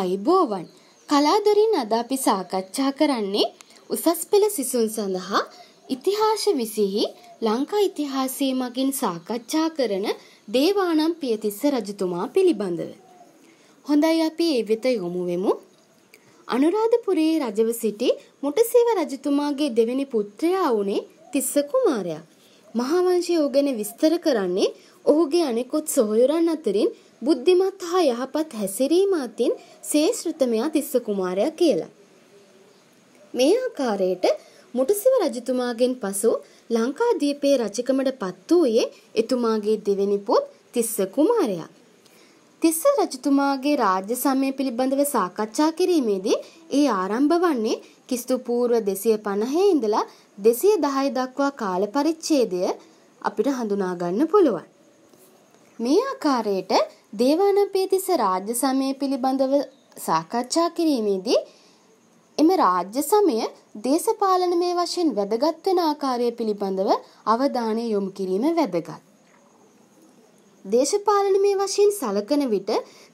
ආයුබෝවන් කලාදරින් අද අපි සාකච්ඡා කරන්නේ උසස් පෙළ සිසුන් සඳහා ඉතිහාස විසිහි ලංකා ඉතිහාසයේ මගින් සාකච්ඡා කරන දේවානම් පියතිස්ස රජතුමා පිළිබඳව. හොඳයි අපි ඒ වෙත යොමු වෙමු. අනුරාධපුරයේ රජව සිටි මුටසේව රජතුමාගේ දෙවෙනි පුත්‍රයා වුණේ තිස්ස කුමාරයා. මහාවංශය ඔහු ගැන විස්තර කරන්නේ ඔහුගේ අනෙකුත් සොහොයුරන් අතරින් බුද්ධිමත් හා යහපත් හැසිරීම අතින් ශේෂ්ත්‍රතමයා තිස්ස කුමාරයා කියලා. මේ ආකාරයට මුටසිව රජතුමාගෙන් පසු ලංකාදීපේ රජකමට පත් වූයේ එතුමාගේ දෙවෙනි පුත් තිස්ස කුමාරයා. තිස්ස රජතුමාගේ රාජ්‍ය සමය පිළිබඳව සාකච්ඡා කිරීමේදී ඒ ආරම්භ වන්නේ කිස්තු පූර්ව 250 ඉඳලා 210 දක්වා කාල පරිච්ඡේදය අපිට හඳුනා ගන්න පුළුවන්. මේ ආකාරයට දේවානම්පියතිස්ස රාජ්‍ය සමය පිළිබඳව සාකච්ඡා කිරීමේදී එම රාජ්‍ය සමය දේශපාලනමය වශයෙන් වැදගත් වෙන ආකාරය පිළිබඳව අවධානය යොමු කිරීම වැදගත්. දේශපාලනමය වශයෙන් සලකන විට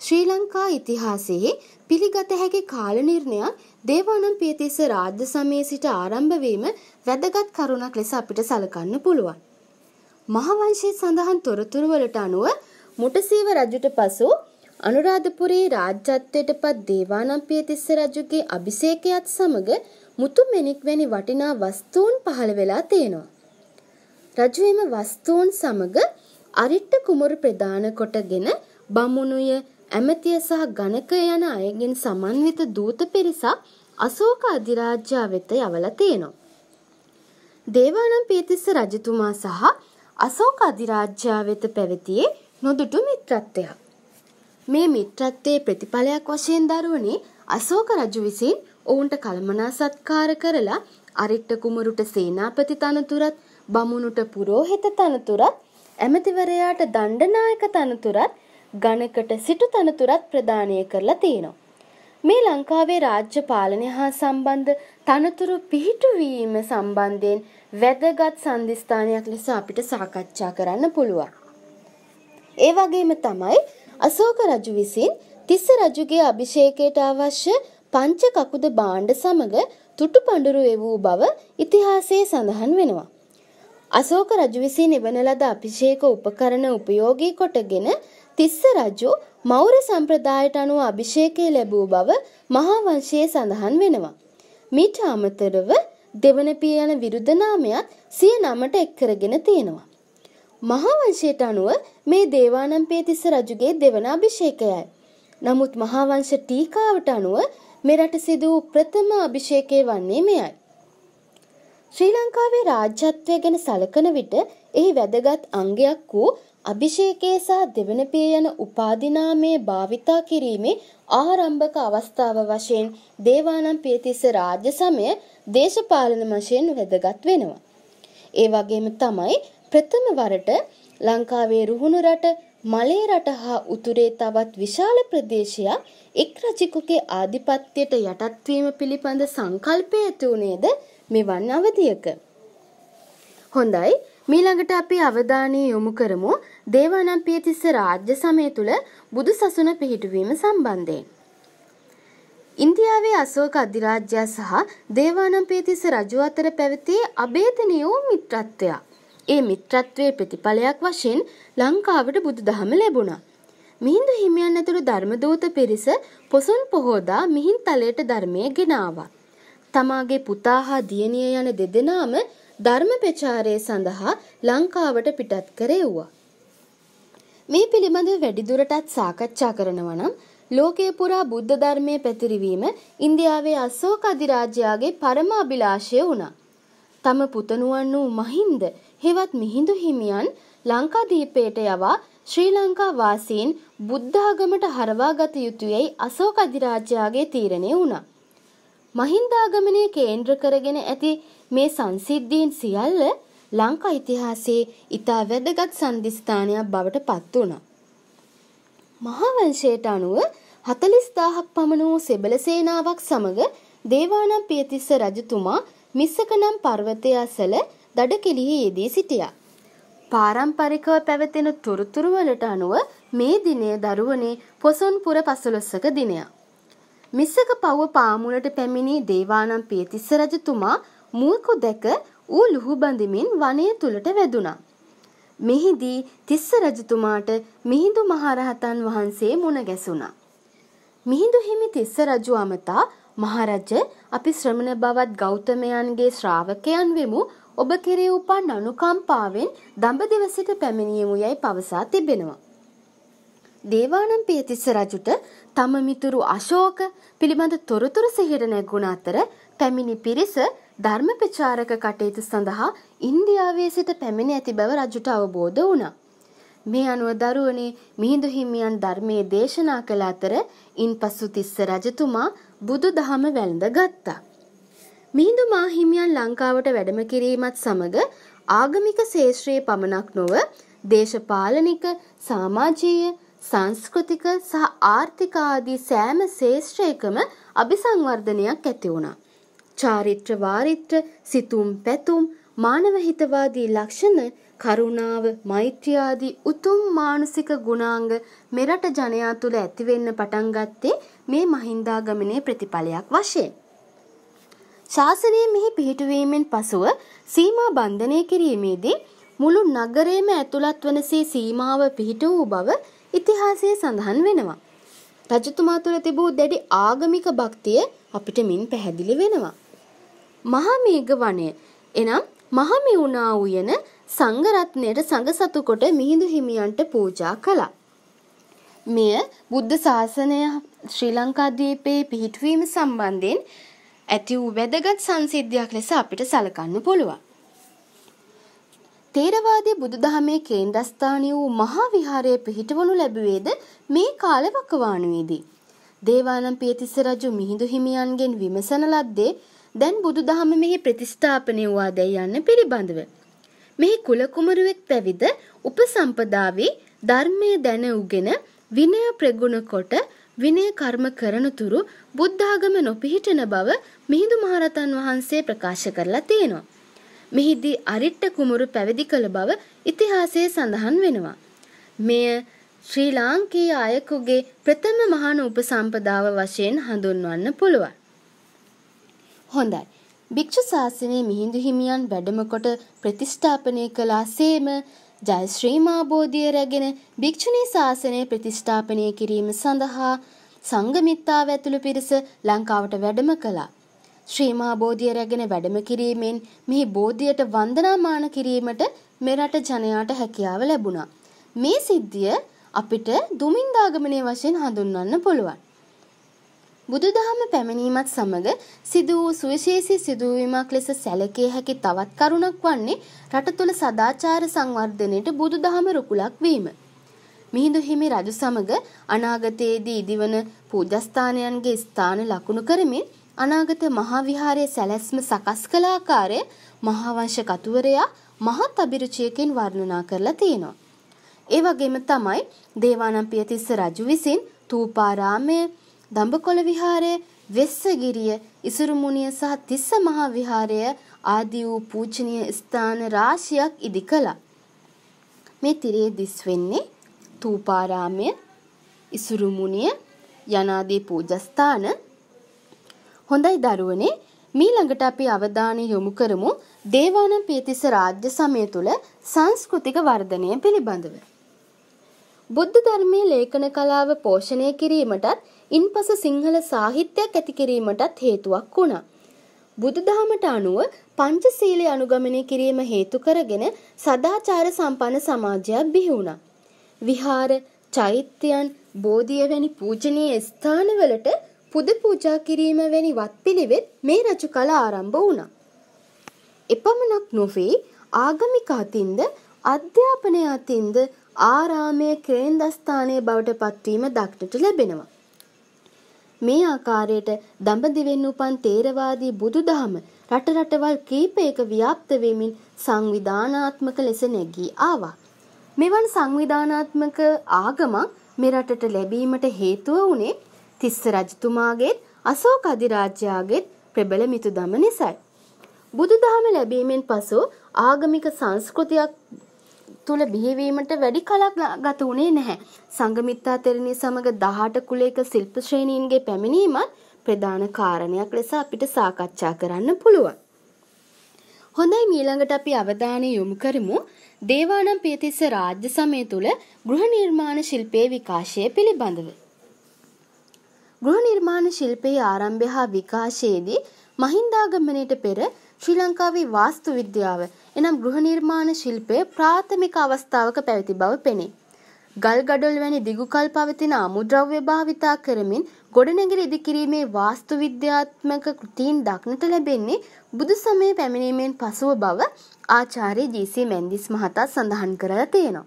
ශ්‍රී ලංකා ඉතිහාසයේ පිළිගත හැකි කාල නිර්ණයක් දේවානම්පියතිස්ස රාජ්‍ය සමයේ සිට ආරම්භ වීම වැදගත් කරුණක් ලෙස අපිට සලකන්න පුළුවන්. මහවංශයේ සඳහන් තොරතුරු වලට අනුව මුටසීව රජුට පසු අනුරාධපුරයේ රාජ්‍යත්වයට පත් දේවානම්පිය තිස්ස රජුගේ අභිෂේකයත් සමග මුතු මෙනික් වැනි වටිනා වස්තුන් පහළ වෙලා තියෙනවා. රජු එම වස්තුන් සමග අරිට්ට කුමරු ප්‍රදාන කොටගෙන බමුණුය, ඇමතිය සහ ගණක යන අයගෙන් සමන්විත දූත පිරිසක් අශෝක අධිරාජ්‍යා වෙත යවලා තියෙනවා. දේවානම්පිය තිස්ස රජතුමා සහ අශෝක අධිරාජ්‍යා වෙත පැවතියේ නොදුටු මිත්‍රත්වයක්. මේ මිත්‍රත්වයේ ප්‍රතිඵලයක් වශයෙන් දරුවනේ අශෝක රජු විසින් ඔවුන්ට කළමනා සත්කාර කරලා අරිට්ට කුමරුට සේනාපති තනතුරත් බමුණුට පුරෝහිත තනතුරත් ඇමතිවරයාට දණ්ඩනායක තනතුරත් ගණකට සිටු තනතුරත් ප්‍රදානය කරලා තියෙනවා. මේ ලංකාවේ රාජ්‍ය පාලනය හා සම්බන්ධ තනතුරු පිහිටුවීම සම්බන්ධයෙන් වැදගත් සන්ධිස්ථානයක් ලෙස අපිට සාකච්ඡා කරන්න පුළුවන්. ඒ වගේම තමයි අශෝක රජු විසින් තිස්ස රජුගේ අභිෂේකයට අවශ්‍ය පංච කකුද භාණ්ඩ සමග තුටු පඳුරු එවූ බව ඉතිහාසයේ සඳහන් වෙනවා. අශෝක රජු විසින් එවන ලද අභිෂේක උපකරණ උපයෝගී කොටගෙන තිස්ස රජු මෞර්ය සම්ප්‍රදායට අනුව අභිෂේකය ලැබූ බව මහා වංශයේ සඳහන් වෙනවා. මීට අමතරව දෙවන පියන විරුද්ධ නාමයත් සිය නමට එක් කරගෙන තියෙනවා. මහාවංශයට අනුව මේ දේවානම්පියතිස්ස රජුගේ දෙවන අභිෂේකයයි. නමුත් මහාවංශ ටීකාවට අනුව මෙරට සිදු වූ ප්‍රථම අභිෂේකය වන්නේ මෙයයි. ශ්‍රී ලංකාවේ රාජ්‍යත්වය ගැන සලකන විට එහි වැදගත් අංගයක් වූ අභිෂේකයේ සහ දෙවන පිය යන උපාධිනාමයේ භාවිතා කිරීමේ ආරම්භක අවස්ථාව වශයෙන් දේවානම්පියතිස්ස රාජ්‍ය සමය දේශපාලන වශයෙන් වැදගත් වෙනවා. ඒ වගේම තමයි ප්‍රථම වරට ලංකාවේ රුහුණු රට මලේ රට හා උතුරේ තවත් විශාල ප්‍රදේශයක් එක් රජෙකුගේ ආධිපත්‍යයට යටත් වීම පිළිබඳ සංකල්පය ඇති උනේද මෙවන් අවධියක. හොඳයි මීළඟට අපි අවධානය යොමු කරමු දේවානම් පියතිස්ස රාජ්‍ය සමය තුළ බුදු සසුන පිහිටුවීම සම්බන්ධයෙන්. ඉන්දියාවේ අසෝක අධිරාජ්‍යය සහ දේවානම් පියතිස්ස රජු අතර පැවති අභේතනය වූ මිත්‍රත්වයක්. ඒ මිත්‍රත්වයේ ප්‍රතිඵලයක් වශයෙන් ලංකාවට බුදුදහම ලැබුණා. මිහිඳු හිමියන් ඇතුළු ධර්මදූත පිරිස පොසොන් පොහෝදා මිහින්තලයට ධර්මය ගෙනාවා. තමාගේ පුතා හා දියණිය යන දෙදෙනාම ධර්ම ප්‍රචාරය සඳහා ලංකාවට පිටත් කරෙව්වා. මේ පිළිබඳව වැඩිදුරටත් සාකච්ඡා කරනවා නම් ලෝකේ පුරා බුද්ධ ධර්මයේ පැතිරවීම ඉන්දියාවේ අශෝක අධිරාජයාගේ පරම අභිලාෂය වුණා. තම පුතණුවන් වූ මහින්ද හෙවත් මිහිඳු හිමියන් ලංකාදීපයට යවා ශ්‍රී ලංකා වාසීන් බුද්ධාගමට හරවා ගත යුතුයයි අශෝක අධිරාජයාගේ තීරණය වුණා. මහින්දාගමනය කේන්ද්‍ර කරගෙන ඇති මේ සංසිද්ධීන් සියල්ල ලංකා ඉතිහාසයේ ඉතා වැදගත් සංදිස්ථානයක් බවට පත් වුණා. මහාවංශයට අනුව 40000ක් පමණ වූ සෙබල සේනාවක් සමග දේවානම් පියතිස්ස රජතුමා මිස්සක නම් පර්වතය අසල දඩකෙලිහි යෙදී සිටියා. පාරම්පරිකව පැවතෙන තොරතුරුවලට අනුව මේ දිනය දරුවනේ පොසොන්පුර පසළොස්සක දිනයක්. මිස්සක පව්ව පාමුලට පැමිණි දේවානම් පියතිස්ස රජතුමා මුල්කු දැක ඌ ලුහු බඳිමින් වනය තුලට වැදුනා. මෙහිදී තිස්ස රජතුමාට මිහිඳු මහරහතන් වහන්සේ මුණ ගැසුණා. මිහිඳු හිමි තිස්ස රජු අමතා මහරජ අපි ශ්‍රමණ බවත් ගෞතමයන්ගේ ශ්‍රාවකයන් වෙමු ඔබ කෙරේ උපන් අනුකම්පාවෙන් දඹදෙව සිට පැමිණියමු යයි පවසා තිබෙනවා. දේවානම් පියතිස්ස රජුට තම මිතුරු අශෝක පිළිබඳ තොරතුරු සිහිර නැගුණ අතර පැමිණි පිරිස ධර්ම ප්‍රචාරක කටයුතු සඳහා ඉන්දියාවේ සිට පැමිණ ඇති බව රජුට අවබෝධ වුණා. මේ අනුව දරුවනේ මිහිඳු හිමියන් ධර්මයේ දේශනා කළ අතර ඉන්පසු තිස්ස රජතුමා බුදු දහම වැළඳ ගත්තා. මිහිඳු මාහිමියන් ලංකාවට වැඩම කිරීමත් සමග ආගමික ශේෂ්ත්‍රයේ පමණක් නොව දේශපාලනික, සමාජීය, සංස්කෘතික සහ ආර්ථික ආදී සෑම ශේෂ්ත්‍රයකම අභිසංවර්ධනයක් ඇති වුණා. චාරිත්‍ර වාරිත්‍ර, සිතුම් පැතුම්, මානව හිතවාදී ලක්ෂණ කරුණාව, මෛත්‍රිය ආදී උතුම් මානසික ගුණාංග මෙරට ජනයා තුළ ඇති වෙන්න පටන් ගත්තේ මේ මහින්දාගමනයේ ප්‍රතිඵලයක් වශයෙන්. ශාසනය මෙහි පිහිටුවීමෙන් පසුව සීමා බන්ධනය කිරීමේදී මුළු නගරයේම ඇතුළත් වනසේ සීමාව පිහිට වූ බව ඉතිහාසයේ සඳහන් වෙනවා. රජතුමා තුළ තිබූ දැඩි ආගමික භක්තිය අපිට මින් පැහැදිලි වෙනවා. මහා මේඝ වනය එනම් මහමෙවුනා උයන සංඝරත්නයට සඟසතු කොට මිහිඳු හිමියන්ට පූජා කළා. මෙය බුද්ධ ශාසනය ශ්‍රී ලංකාද්වීපයේ පිහිටවීම සම්බන්ධයෙන් ඇති වූ වැදගත් සංසිද්ධියක් ලෙස අපිට සලකන්න පුළුවන්. තේරවාදී බුදුදහමේ කේන්ද්‍රස්ථානය වූ මහා විහාරයේ පිහිටවනු ලැබුවේද මේ කාලවකවානුවේදී. දේවානම් පියතිස්ස රජු මිහිඳු හිමියන්ගෙන් විමසන ලද්දේ දැන් බුදුදහම මෙහි ප්‍රතිස්ථාපනය වූවාදැයි යන්න පිළිබඳව මෙහි කුල කුමරුවෙක් පැවිද උපසම්පදාවේ ධර්මයේ දැන උගෙන විනය ප්‍රගුණ කොට විනය කර්ම කරනතුරු බුද්ධාගම නොපිහිටන බව මිහිඳු මහරතන් වහන්සේ ප්‍රකාශ කරලා තියෙනවා. මෙහිදී අරිට්ට කුමරු පැවිදි කළ බව ඉතිහාසයේ සඳහන් වෙනවා. මෙය ශ්‍රී ලාංකීය අයෙකුගේ ප්‍රථම මහාන උපසම්පදාව වශයෙන් හඳුන්වන්න පුළුවන්. හොඳයි. භික්‍ෂු ශාසනය මිහිඳු හිමියන් වැඩමකොට ප්‍රතිෂ්ඨාපනය කළා සේම ජයශ්‍රීමාබෝධිය රැගෙන භික්‍ෂුණී ශාසනය ප්‍රතිෂ්ඨාපනය කිරීම සඳහා සංගමිත්තාව ඇතුළු පිරිස ලංකාවට වැඩම කළා. ශ්‍රීමාබෝධිය රැගෙන වැඩම කිරීමෙන් මෙහි බෝධියට වන්දනාමාන කිරීමට මෙරට ජනයාට හැකියාව ලැබුණා. මේ සිද්ධිය අපිට දුමින්දාගමනය වශයෙන් හඳුන්වන්න පුළුවන්. බුදුදහම පැමිණීමත් සමග සිදු වූ සුවිශේෂී සිදුවීමක් ලෙස සැලකේ හැකි තවත් කරුණක් වන්නේ රට තුළ සදාචාර සංවර්ධනයට බුදුදහම රුකුලක් වීම. මිහිඳු හිමි රජු සමග අනාගතයේදී ඉදිවන පූජස්ථානයන්ගේ ස්ථාන ලකුණු කරමින් අනාගත මහා විහාරයේ සැලැස්ම සකස් කළ ආකාරය මහාවංශ කතුවරයා මහත් අභිරුචියකින් වර්ණනා කරලා තියෙනවා. ඒ වගේම තමයි දේවානම්පියතිස්ස රජු විසින් තූපාරාමයේ දඹකොළ විහාරය, වෙස්සගිරිය, ඉසුරුමුණිය සහ තිස්ස මහා විහාරය ආදී වූ පූජනීය ස්ථාන රාශියක් ඉදි කළා. මේ තිරයේ දිස් වෙන්නේ තූපාරාමය, ඉසුරුමුණිය යනාදී පූජස්ථාන. හොඳයි දරුවනේ මීළඟට අපි අවධානය යොමු කරමු දේවානම් පීතිස්ස රාජ්‍ය සමය තුළ සංස්කෘතික වර්ධනය පිළිබඳව. බුද්ධ ධර්මයේ ලේඛන කලාව පෝෂණය කිරීමටත් ඉන්පසු සිංහල සාහිත්‍යයක් ඇති කිරීමටත් හේතුවක් වුණා. බුදුදහමට අනුව පංචශීලය අනුගමනය කිරීම හේතු කරගෙන සදාචාර සම්පන්න සමාජයක් බිහි වුණා. විහාර, චෛත්‍යයන්, බෝධිය වැනි පූජනීය ස්ථානවලට පුද පූජා කිරීම වැනි වත්පිළිවෙත් මේ රජු කල ආරම්භ වුණා. එපමණක් නොවේ ආගමික අතින්ද අධ්‍යාපනය අතින්ද ආරාමයේ කේන්දස්ථානයේ බවට පත්වීම දක්නට ලැබෙනවා. මේ ආකාරයට දඹදිවෙන් උපන් තේරවාදී බුදුදහම රට රටවල් කීපයක ව්‍යාප්ත වෙමින් සංවිධානාත්මක ලෙස නැගී ආවා. මෙවන් සංවිධානාත්මක ආගමක් මේ රටට ලැබීමට හේතුව වුණේ තිස්ස රජතුමාගේ අශෝක අධිරාජ්‍යයාගේ ප්‍රබල මිතුදම නිසයි. බුදුදහම ලැබීමෙන් පසු ආගමික සංස්කෘතියක් තුල බිහිවීමට වැඩි කලක් ගත වුණේ නැහැ. සංගමිත්තා තෙරණිය සමග 18 කුලයක ශිල්ප ශ්‍රේණීන්ගේ පැමිණීමත් ප්‍රධාන කාරණයක් ලෙස අපිට සාකච්ඡා කරන්න පුළුවන්. හොඳයි මීළඟට අපි අවධානය යොමු කරමු දේවානම් පියතිස්ස රාජ්‍ය සමය තුළ ගෘහ නිර්මාණ ශිල්පයේ විකාශය පිළිබඳව. ගෘහ නිර්මාණ ශිල්පයේ ආරම්භය හා විකාශයේදී මහින්දාගමනයට පෙර ශ්‍රී ලංකාවේ වාස්තු විද්‍යාව එනම් ගෘහ නිර්මාණ ශිල්පය ප්‍රාථමික අවස්ථාවක පැවති බව පෙනේ. ගල් ගඩොල් වැනි දිගුකල් පවතින අමුද්‍රව්‍ය භාවිතා කරමින් ගොඩනැගිලි ඉදිකිරීමේ වාස්තු විද්‍යාත්මක කෘතීන් දක්නට ලැබෙන්නේ බුදු සමය පැමිණීමෙන් පසුව බව ආචාර්ය ජීසී මැන්දිස් මහතා සඳහන් කරලා තියෙනවා.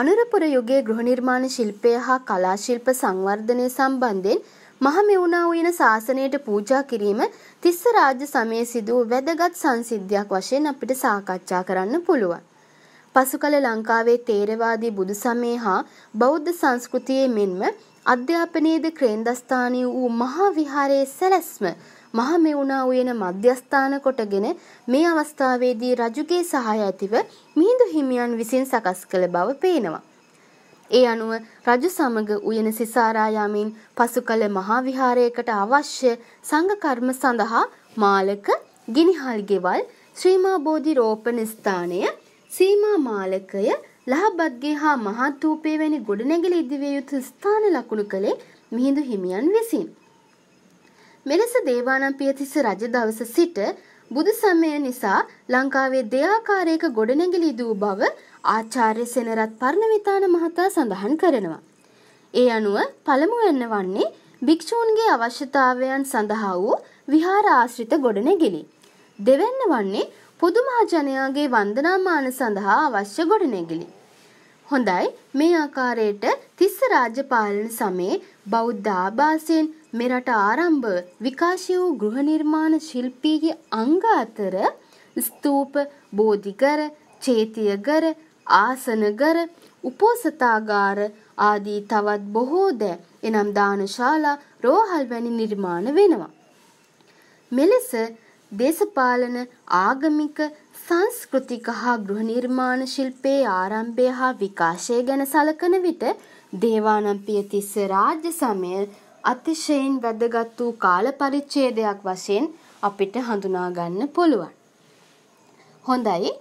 අනුරපුර යුගයේ ගෘහ නිර්මාණ ශිල්පය හා කලා ශිල්ප සංවර්ධනය සම්බන්ධයෙන් මහමෙවුනා උයන ශාසනයට පූජා කිරීම තිස්ස රාජ්‍ය සමයේ සිදු වූ වැදගත් සංසිද්ධියක් වශයෙන් අපිට සාකච්ඡා කරන්න පුළුවන්. පසුකල ලංකාවේ තේරවාදී බුදු සමය හා බෞද්ධ සංස්කෘතියේ මෙන්ම අධ්‍යාපනයේද ක්‍රේන්දස්ථානය වූ මහා විහාරයේ සැලැස්ම මහමෙවුනා උයන මධ්‍යස්ථාන කොටගෙන මේ අවස්ථාවේදී රජුගේ සහාය ඇතිව මිහිඳු හිමියන් විසින් සකස් කළ බව පේනවා. ඒ අනුව රජු සමග උයන සිසාරා යමින් පසුකල මහා විහාරයකට අවශ්‍ය සංඝ කර්ම සඳහා මාලක, ගිනිහල් ගෙවල්, ශ්‍රීමා බෝධි රෝපණ ස්ථානය, සීමා මාලකය, ලහබත්ගේ හා මහත් ූපේ වැනි ගොඩනැගිලි ඉදිවිය යුතු ස්ථාන ලකුණු කළේ මිහිඳු හිමියන් විසින්. මෙලෙස දේවානම් පියතිස්ස රජ දවස සිට බුදු සමය නිසා ලංකාවේ දෙආකාරයක ගොඩනැගිලි දූ බව ආචාර්ය සෙනරත් පරණවිතාන මහතා සඳහන් කරනවා. ඒ අනුව පළමු වෙන්න වන්නේ භික්ෂූන්ගේ අවශ්‍යතාවයන් සඳහා වූ විහාර ආශ්‍රිත ගොඩනැගිලි. දෙවැන්න වන්නේ පොදු මහජනයාගේ වන්දනාමාන සඳහා අවශ්‍ය ගොඩනැගිලි. හොඳයි මේ ආකාරයට තිස් රාජ්‍ය පාලන සමයේ බෞද්ධ ආභාසයෙන් මෙරට ආරම්භ විකාශය වූ ගෘහ නිර්මාණ ශිල්පීගේ අංග අතර ස්තූප, බෝධිගර, චේතියගර, ආසනගර, උපෝසථාගාර ආදී තවත් බොහෝ දෑ එනම් දානශාලා, රෝහල් වැනි නිර්මාණ වෙනවා. මෙලෙස දේශපාලන ආගමික සංස්කෘතික හා ගෘහ නිර්මාණ ශිල්පයේ ආරම්භය හා විකාශය ගැන සලකන විට දේවානම්පිය තිස්ස රාජ්‍ය සමය අතිශයින් වැදගත් වූ කාල පරිච්ඡේදයක් වශයෙන් අපිට හඳුනා ගන්න පුළුවන්. හොඳයි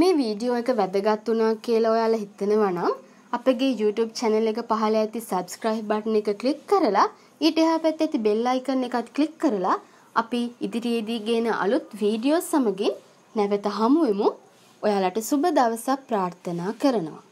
මේ වීඩියෝ එක වැදගත් වුණා කියලා ඔයාලා හිතනවා නම් අපගේ YouTube channel එක පහළ ඇති subscribe button එක ක්ලික් කරලා ඊට එහා පැත්තේ ඇති bell icon එකත් ක්ලික් කරලා අපි ඉදිරියේදී ගේන අලුත් වීඩියෝ සමගින් නැවත හමු වෙමු. ඔයාලට සුබ දවසක් ප්‍රාර්ථනා කරනවා.